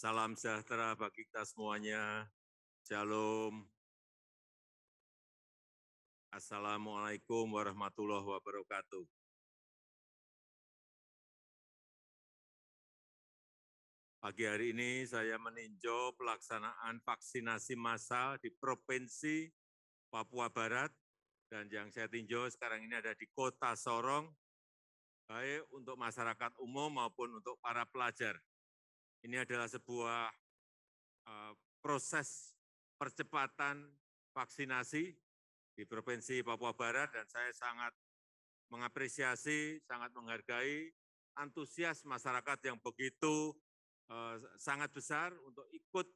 Salam sejahtera bagi kita semuanya. Shalom. Assalamualaikum warahmatullahi wabarakatuh. Pagi hari ini saya meninjau pelaksanaan vaksinasi massal di Provinsi Papua Barat dan yang saya tinjau sekarang ini ada di Kota Sorong, baik untuk masyarakat umum maupun untuk para pelajar. Ini adalah sebuah uh, proses percepatan vaksinasi di Provinsi Papua Barat dan saya sangat mengapresiasi, sangat menghargai antusias masyarakat yang begitu uh, sangat besar untuk ikut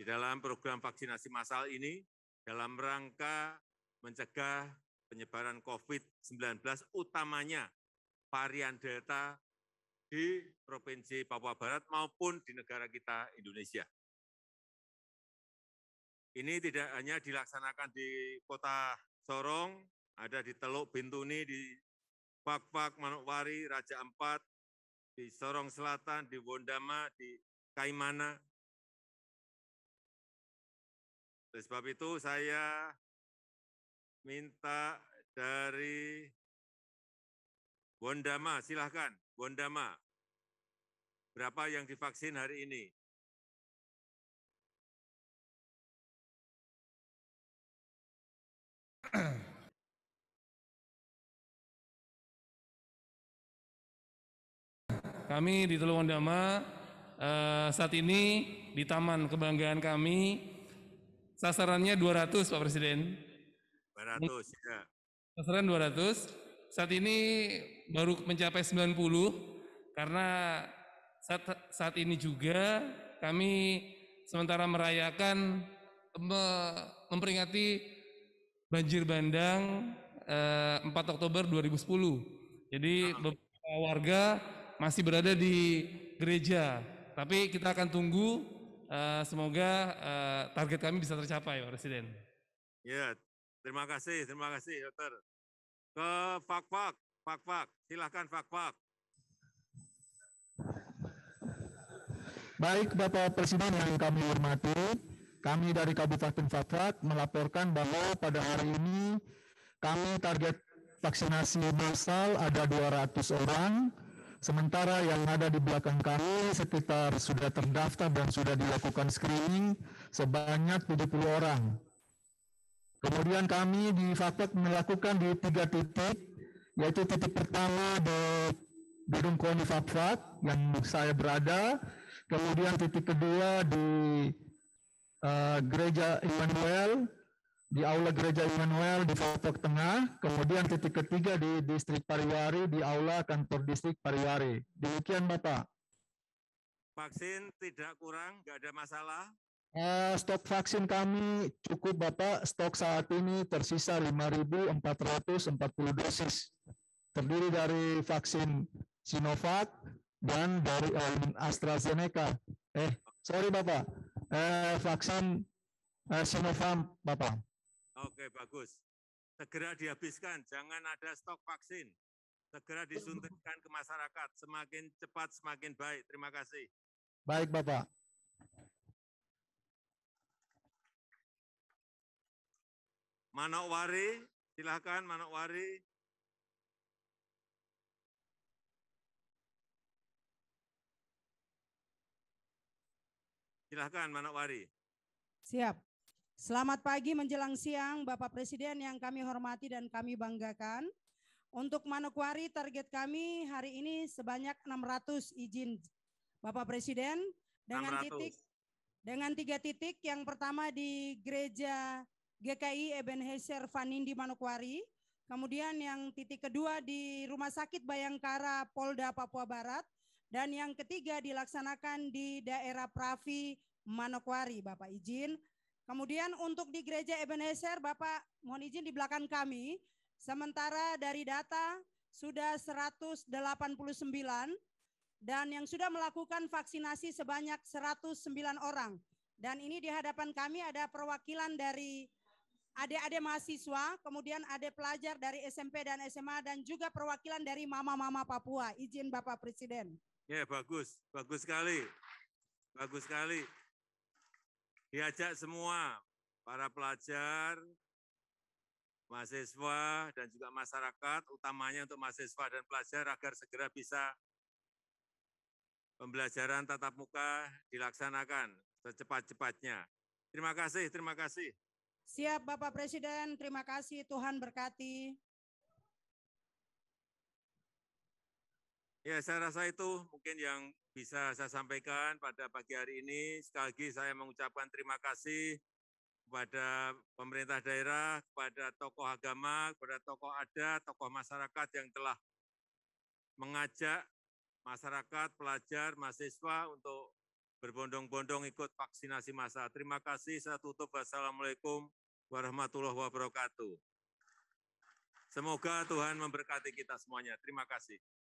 di dalam program vaksinasi massal ini dalam rangka mencegah penyebaran COVID-19, utamanya varian Delta di Provinsi Papua Barat maupun di negara kita Indonesia. Ini tidak hanya dilaksanakan di kota Sorong, ada di Teluk Bintuni, di Pak-Pak, Manokwari, Raja Ampat, di Sorong Selatan, di Wondama, di Kaimana. Oleh sebab itu saya minta dari Wondama, silahkan. Bondama, berapa yang divaksin hari ini? Kami di Teluk Wondama eh, saat ini di Taman Kebanggaan kami sasarannya 200 Pak Presiden. 200 ya. Sasaran 200 saat ini baru mencapai 90 karena saat, saat ini juga kami sementara merayakan memperingati banjir bandang eh, 4 Oktober 2010. Jadi ah. beberapa warga masih berada di gereja, tapi kita akan tunggu eh, semoga eh, target kami bisa tercapai, Pak Presiden. Ya, terima kasih, terima kasih, Dokter ke Fakfak. Fakfak, silahkan Fakfak. Baik Bapak Presiden yang kami hormati, kami dari Kabupaten Fakfak melaporkan bahwa pada hari ini kami target vaksinasi massal ada 200 orang, sementara yang ada di belakang kami sekitar sudah terdaftar dan sudah dilakukan screening sebanyak 70 orang. Kemudian kami di fakultas melakukan di tiga titik, yaitu titik pertama di Gedung Koni Fakultas yang saya berada, kemudian titik kedua di uh, Gereja Immanuel, di Aula Gereja Immanuel di Fakultas Tengah, kemudian titik ketiga di Distrik Pariwari di Aula Kantor Distrik Pariwari. Demikian Bapak. Vaksin tidak kurang, nggak ada masalah. Uh, stok vaksin kami cukup Bapak, stok saat ini tersisa 5.440 dosis. Terdiri dari vaksin Sinovac dan dari uh, AstraZeneca. Eh, sorry Bapak, uh, vaksin uh, Sinovac Bapak. Oke, bagus. Segera dihabiskan, jangan ada stok vaksin. Segera disuntikkan ke masyarakat, semakin cepat semakin baik. Terima kasih. Baik Bapak. Manokwari, silahkan Manokwari. Silahkan Manokwari. Siap. Selamat pagi menjelang siang Bapak Presiden yang kami hormati dan kami banggakan. Untuk Manokwari target kami hari ini sebanyak 600 izin Bapak Presiden dengan 600. titik dengan tiga titik yang pertama di gereja GKI Ebenezer Vanindi Manokwari. Kemudian yang titik kedua di Rumah Sakit Bayangkara Polda Papua Barat. Dan yang ketiga dilaksanakan di daerah Pravi Manokwari, Bapak izin. Kemudian untuk di gereja Ebenezer, Bapak mohon izin di belakang kami. Sementara dari data sudah 189 dan yang sudah melakukan vaksinasi sebanyak 109 orang. Dan ini di hadapan kami ada perwakilan dari adik-adik mahasiswa, kemudian adik pelajar dari SMP dan SMA, dan juga perwakilan dari mama-mama Papua. Izin Bapak Presiden. Ya, bagus. Bagus sekali. Bagus sekali. Diajak semua, para pelajar, mahasiswa, dan juga masyarakat, utamanya untuk mahasiswa dan pelajar agar segera bisa pembelajaran tatap muka dilaksanakan secepat-cepatnya. Terima kasih, terima kasih. Siap Bapak Presiden, terima kasih Tuhan berkati. Ya, saya rasa itu mungkin yang bisa saya sampaikan pada pagi hari ini. Sekali lagi saya mengucapkan terima kasih kepada pemerintah daerah, kepada tokoh agama, kepada tokoh adat, tokoh masyarakat yang telah mengajak masyarakat, pelajar, mahasiswa untuk berbondong-bondong ikut vaksinasi massa. Terima kasih. Saya tutup. Wassalamualaikum warahmatullahi wabarakatuh. Semoga Tuhan memberkati kita semuanya. Terima kasih.